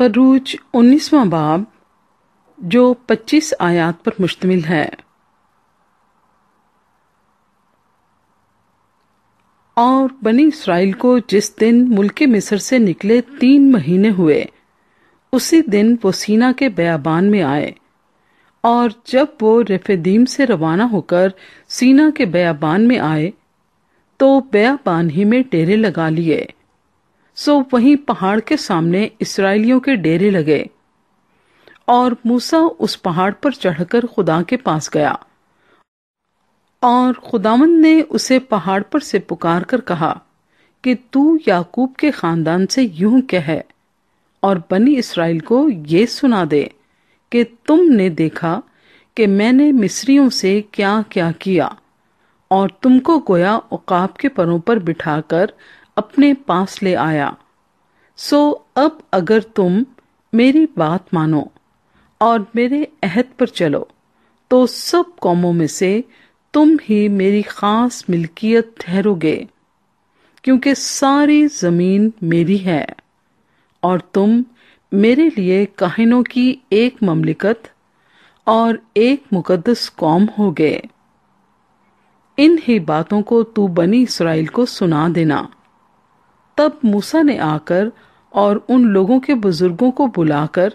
खरूज उन्नीसवा बाब जो पच्चीस आयात पर मुश्तमिल है और बनी इसराइल को जिस दिन मुल्क मिस्र से निकले तीन महीने हुए उसी दिन वो सीना के बयाबान में आए और जब वो रेफेदीम से रवाना होकर सीना के बयाबान में आए तो बयाबान ही में टेरे लगा लिए सो वहीं पहाड़ के सामने इसराइलियों के डेरे लगे और मूसा उस पहाड़ पर चढ़कर खुदा के पास गया और खुदावंद ने उसे पहाड़ पर से पुकार कर कहा कि तू याकूब के खानदान से यूं कह और बनी इसराइल को ये सुना दे कि तुमने देखा कि मैंने मिस्रियों से क्या क्या किया और तुमको गोया उकाब के परों पर बिठाकर अपने पास ले आया सो अब अगर तुम मेरी बात मानो और मेरे अहद पर चलो तो सब कौमों में से तुम ही मेरी खास मिल्कियत ठहरोगे क्योंकि सारी जमीन मेरी है और तुम मेरे लिए कहनों की एक ममलिकत और एक मुकदस कौम हो गए इन ही बातों को तू बनी इसराइल को सुना देना तब मूसा ने आकर और उन लोगों के बुजुर्गों को बुलाकर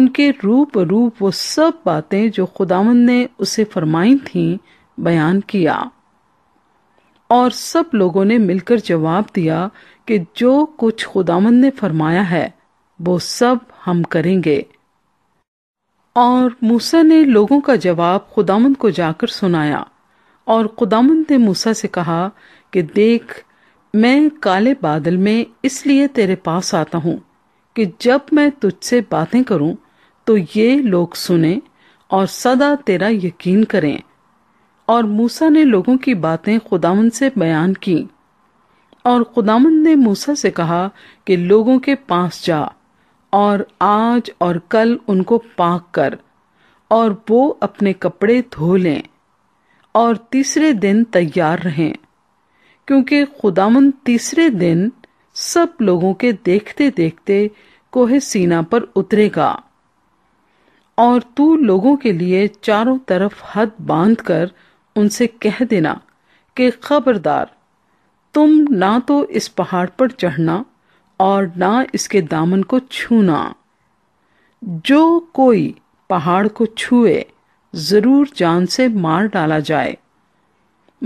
उनके रूप रूप वो सब बातें जो खुदावन ने उसे फरमाई थीं बयान किया और सब लोगों ने मिलकर जवाब दिया कि जो कुछ खुदावन ने फरमाया है वो सब हम करेंगे और मूसा ने लोगों का जवाब खुदामंद को जाकर सुनाया और खुदामंद ने मूसा से कहा कि देख मैं काले बादल में इसलिए तेरे पास आता हूँ कि जब मैं तुझसे बातें करूँ तो ये लोग सुने और सदा तेरा यकीन करें और मूसा ने लोगों की बातें खुदावन से बयान की और खुदावन ने मूसा से कहा कि लोगों के पास जा और आज और कल उनको पाक कर और वो अपने कपड़े धो लें और तीसरे दिन तैयार रहें क्योंकि खुदामन तीसरे दिन सब लोगों के देखते देखते कोहे सीना पर उतरेगा और तू लोगों के लिए चारों तरफ हद बांधकर उनसे कह देना कि खबरदार तुम ना तो इस पहाड़ पर चढ़ना और ना इसके दामन को छूना जो कोई पहाड़ को छुए जरूर जान से मार डाला जाए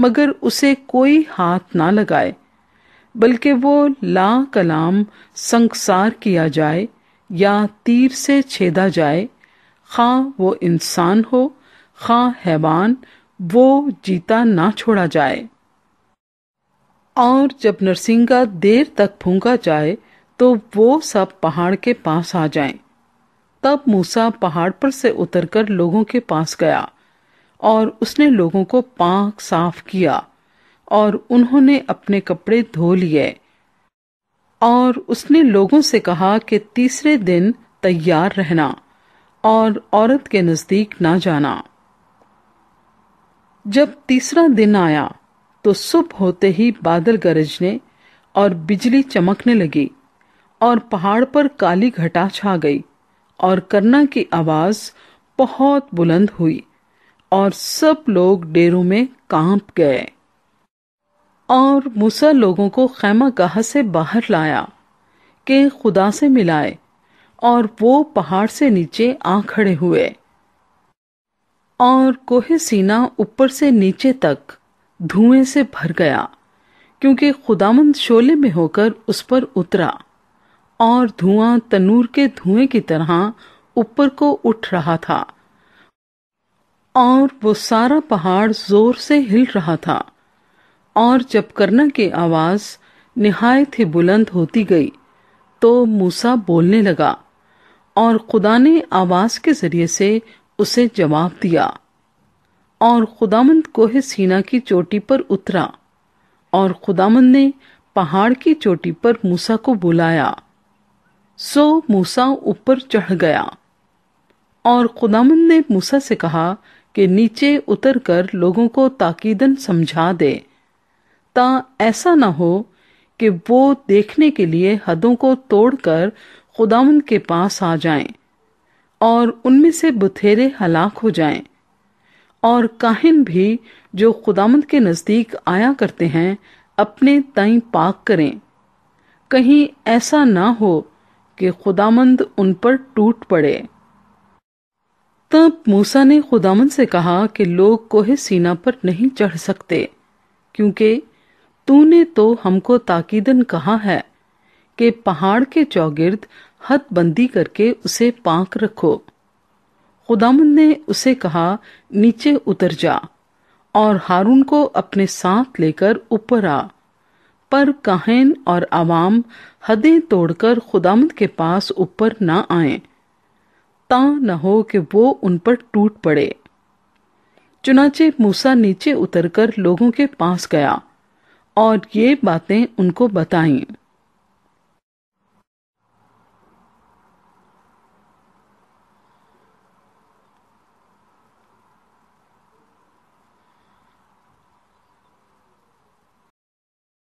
मगर उसे कोई हाथ ना लगाए बल्कि वो ला कलाम संसार किया जाए या तीर से छेदा जाए खां वो इंसान हो खा हैवान वो जीता ना छोड़ा जाए और जब नरसिंगा देर तक फूंका जाए तो वो सब पहाड़ के पास आ जाएं। तब मूसा पहाड़ पर से उतरकर लोगों के पास गया और उसने लोगों को पाक साफ किया और उन्होंने अपने कपड़े धो लिए और उसने लोगों से कहा कि तीसरे दिन तैयार रहना और औरत के नजदीक ना जाना जब तीसरा दिन आया तो सुबह होते ही बादल गरजने और बिजली चमकने लगी और पहाड़ पर काली घटा छा गई और करना की आवाज बहुत बुलंद हुई और सब लोग डेरों में कांप गए और मूसा लोगों को खैमा गाह से बाहर लाया के खुदा से मिलाए और वो पहाड़ से नीचे आ खड़े हुए और कोहे सीना ऊपर से नीचे तक धुएं से भर गया क्योंकि खुदामंद शोले में होकर उस पर उतरा और धुआं तनूर के धुएं की तरह ऊपर को उठ रहा था और वो सारा पहाड़ जोर से हिल रहा था और जब करना की आवाज निहायत ही बुलंद होती गई तो मूसा बोलने लगा और खुदा ने आवाज के जरिए से उसे जवाब दिया और खुदामंद कोहे सीना की चोटी पर उतरा और खुदामंद ने पहाड़ की चोटी पर मूसा को बुलाया सो मूसा ऊपर चढ़ गया और खुदामंद ने मूसा से कहा कि नीचे उतरकर लोगों को ताकीदन समझा दे ता ऐसा न हो कि वो देखने के लिए हदों को तोड़कर खुदामंद के पास आ जाएं और उनमें से बुथेरे हलाक हो जाएं और काहिन भी जो खुदामंद के नज़दीक आया करते हैं अपने तई पाक करें कहीं ऐसा ना हो कि खुदामंद उन पर टूट पड़े तब मूसा ने खुदामन से कहा कि लोग कोहे सीना पर नहीं चढ़ सकते क्योंकि तूने तो हमको ताकीदन कहा है कि पहाड़ के चौगिर्द बंदी करके उसे पाक रखो खुदामन ने उसे कहा नीचे उतर जा और हारून को अपने साथ लेकर ऊपर आ पर कहन और आवाम हदें तोड़कर खुदामद के पास ऊपर ना आए ता न हो कि वो उन पर टूट पड़े चुनाचे मूसा नीचे उतरकर लोगों के पास गया और ये बातें उनको बताईं